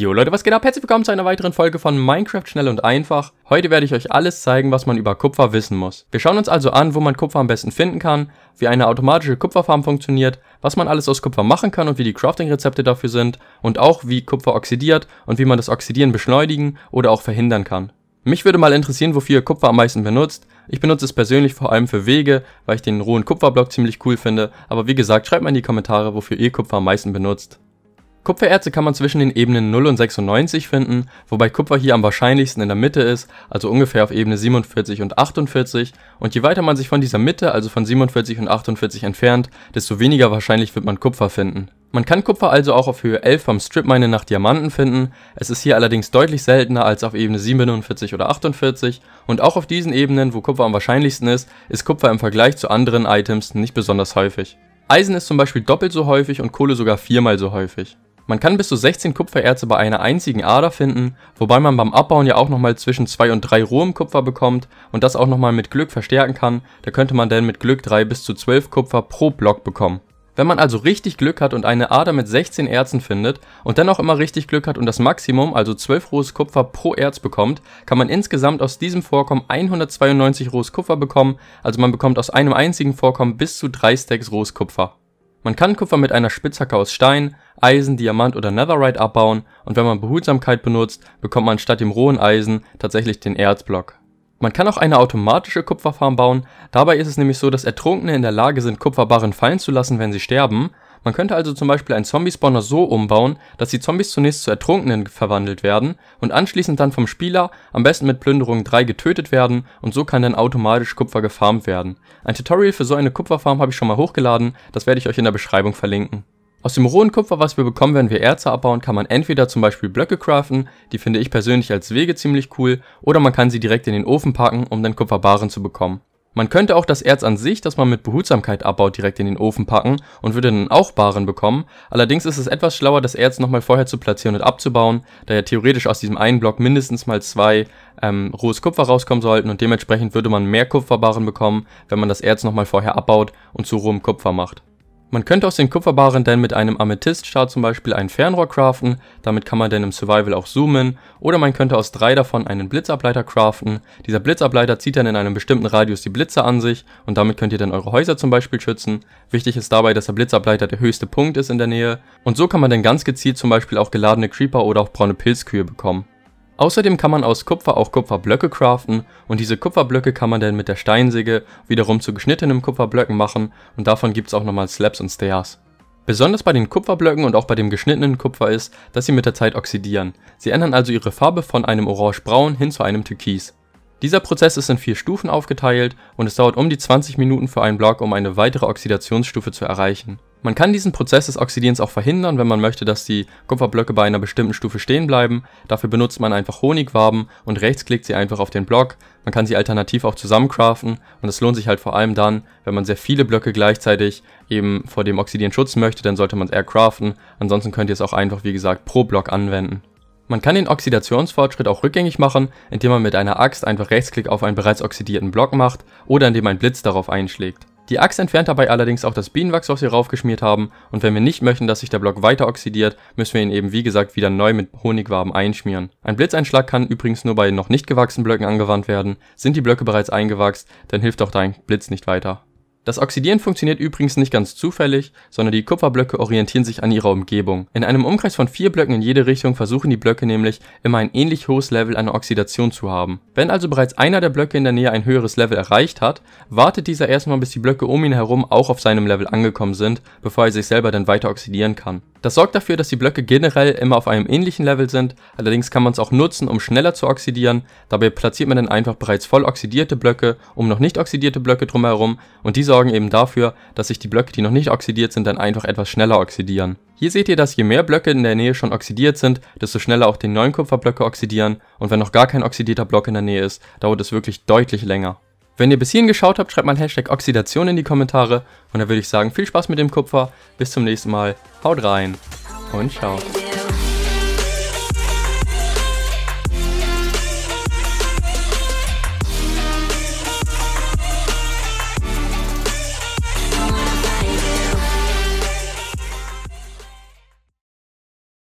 Jo Leute, was geht ab? Herzlich willkommen zu einer weiteren Folge von Minecraft schnell und einfach. Heute werde ich euch alles zeigen, was man über Kupfer wissen muss. Wir schauen uns also an, wo man Kupfer am besten finden kann, wie eine automatische Kupferfarm funktioniert, was man alles aus Kupfer machen kann und wie die Crafting-Rezepte dafür sind und auch wie Kupfer oxidiert und wie man das Oxidieren beschleunigen oder auch verhindern kann. Mich würde mal interessieren, wofür ihr Kupfer am meisten benutzt. Ich benutze es persönlich vor allem für Wege, weil ich den rohen Kupferblock ziemlich cool finde, aber wie gesagt, schreibt mal in die Kommentare, wofür ihr Kupfer am meisten benutzt. Kupfererze kann man zwischen den Ebenen 0 und 96 finden, wobei Kupfer hier am wahrscheinlichsten in der Mitte ist, also ungefähr auf Ebene 47 und 48 und je weiter man sich von dieser Mitte, also von 47 und 48 entfernt, desto weniger wahrscheinlich wird man Kupfer finden. Man kann Kupfer also auch auf Höhe 11 vom Stripmine nach Diamanten finden, es ist hier allerdings deutlich seltener als auf Ebene 47 oder 48 und auch auf diesen Ebenen, wo Kupfer am wahrscheinlichsten ist, ist Kupfer im Vergleich zu anderen Items nicht besonders häufig. Eisen ist zum Beispiel doppelt so häufig und Kohle sogar viermal so häufig. Man kann bis zu 16 Kupfererze bei einer einzigen Ader finden, wobei man beim Abbauen ja auch nochmal zwischen 2 und 3 rohem Kupfer bekommt und das auch nochmal mit Glück verstärken kann, da könnte man dann mit Glück 3 bis zu 12 Kupfer pro Block bekommen. Wenn man also richtig Glück hat und eine Ader mit 16 Erzen findet und dann auch immer richtig Glück hat und das Maximum, also 12 rohes Kupfer pro Erz bekommt, kann man insgesamt aus diesem Vorkommen 192 rohes Kupfer bekommen, also man bekommt aus einem einzigen Vorkommen bis zu 3 Stacks rohes Kupfer. Man kann Kupfer mit einer Spitzhacke aus Stein, Eisen, Diamant oder Netherite abbauen und wenn man Behutsamkeit benutzt, bekommt man statt dem rohen Eisen tatsächlich den Erzblock. Man kann auch eine automatische Kupferfarm bauen, dabei ist es nämlich so, dass Ertrunkene in der Lage sind Kupferbarren fallen zu lassen, wenn sie sterben man könnte also zum Beispiel einen Zombie-Spawner so umbauen, dass die Zombies zunächst zu Ertrunkenen verwandelt werden und anschließend dann vom Spieler, am besten mit Plünderung 3 getötet werden und so kann dann automatisch Kupfer gefarmt werden. Ein Tutorial für so eine Kupferfarm habe ich schon mal hochgeladen, das werde ich euch in der Beschreibung verlinken. Aus dem rohen Kupfer, was wir bekommen, wenn wir Erze abbauen, kann man entweder zum Beispiel Blöcke craften, die finde ich persönlich als Wege ziemlich cool, oder man kann sie direkt in den Ofen packen, um dann Kupferbaren zu bekommen. Man könnte auch das Erz an sich, das man mit Behutsamkeit abbaut, direkt in den Ofen packen und würde dann auch Baren bekommen, allerdings ist es etwas schlauer, das Erz nochmal vorher zu platzieren und abzubauen, da ja theoretisch aus diesem einen Block mindestens mal zwei ähm, rohes Kupfer rauskommen sollten und dementsprechend würde man mehr Kupferbaren bekommen, wenn man das Erz nochmal vorher abbaut und zu rohem Kupfer macht. Man könnte aus den Kupferbaren dann mit einem Amethyststar zum Beispiel ein Fernrohr craften, damit kann man dann im Survival auch zoomen, oder man könnte aus drei davon einen Blitzableiter craften. Dieser Blitzableiter zieht dann in einem bestimmten Radius die Blitze an sich und damit könnt ihr dann eure Häuser zum Beispiel schützen. Wichtig ist dabei, dass der Blitzableiter der höchste Punkt ist in der Nähe und so kann man dann ganz gezielt zum Beispiel auch geladene Creeper oder auch braune Pilzkühe bekommen. Außerdem kann man aus Kupfer auch Kupferblöcke craften und diese Kupferblöcke kann man dann mit der Steinsäge wiederum zu geschnittenen Kupferblöcken machen und davon gibt's auch nochmal Slabs und Stairs. Besonders bei den Kupferblöcken und auch bei dem geschnittenen Kupfer ist, dass sie mit der Zeit oxidieren. Sie ändern also ihre Farbe von einem orange-braun hin zu einem türkis. Dieser Prozess ist in vier Stufen aufgeteilt und es dauert um die 20 Minuten für einen Block, um eine weitere Oxidationsstufe zu erreichen. Man kann diesen Prozess des Oxidierens auch verhindern, wenn man möchte, dass die Kupferblöcke bei einer bestimmten Stufe stehen bleiben. Dafür benutzt man einfach Honigwaben und rechtsklickt sie einfach auf den Block. Man kann sie alternativ auch zusammencraften und es lohnt sich halt vor allem dann, wenn man sehr viele Blöcke gleichzeitig eben vor dem Oxidieren schützen möchte, dann sollte man es eher craften. Ansonsten könnt ihr es auch einfach, wie gesagt, pro Block anwenden. Man kann den Oxidationsfortschritt auch rückgängig machen, indem man mit einer Axt einfach Rechtsklick auf einen bereits oxidierten Block macht oder indem ein Blitz darauf einschlägt. Die Axt entfernt dabei allerdings auch das Bienenwachs, was wir raufgeschmiert haben und wenn wir nicht möchten, dass sich der Block weiter oxidiert, müssen wir ihn eben wie gesagt wieder neu mit Honigwaben einschmieren. Ein Blitzeinschlag kann übrigens nur bei noch nicht gewachsenen Blöcken angewandt werden, sind die Blöcke bereits eingewachst, dann hilft auch dein Blitz nicht weiter. Das Oxidieren funktioniert übrigens nicht ganz zufällig, sondern die Kupferblöcke orientieren sich an ihrer Umgebung. In einem Umkreis von vier Blöcken in jede Richtung versuchen die Blöcke nämlich immer ein ähnlich hohes Level an Oxidation zu haben. Wenn also bereits einer der Blöcke in der Nähe ein höheres Level erreicht hat, wartet dieser erstmal bis die Blöcke um ihn herum auch auf seinem Level angekommen sind, bevor er sich selber dann weiter oxidieren kann. Das sorgt dafür, dass die Blöcke generell immer auf einem ähnlichen Level sind, allerdings kann man es auch nutzen, um schneller zu oxidieren, dabei platziert man dann einfach bereits voll oxidierte Blöcke um noch nicht oxidierte Blöcke drumherum und diese sorgen eben dafür, dass sich die Blöcke, die noch nicht oxidiert sind, dann einfach etwas schneller oxidieren. Hier seht ihr, dass je mehr Blöcke in der Nähe schon oxidiert sind, desto schneller auch die neuen Kupferblöcke oxidieren und wenn noch gar kein oxidierter Block in der Nähe ist, dauert es wirklich deutlich länger. Wenn ihr bis hierhin geschaut habt, schreibt mal Hashtag Oxidation in die Kommentare und dann würde ich sagen, viel Spaß mit dem Kupfer, bis zum nächsten Mal, haut rein und ciao.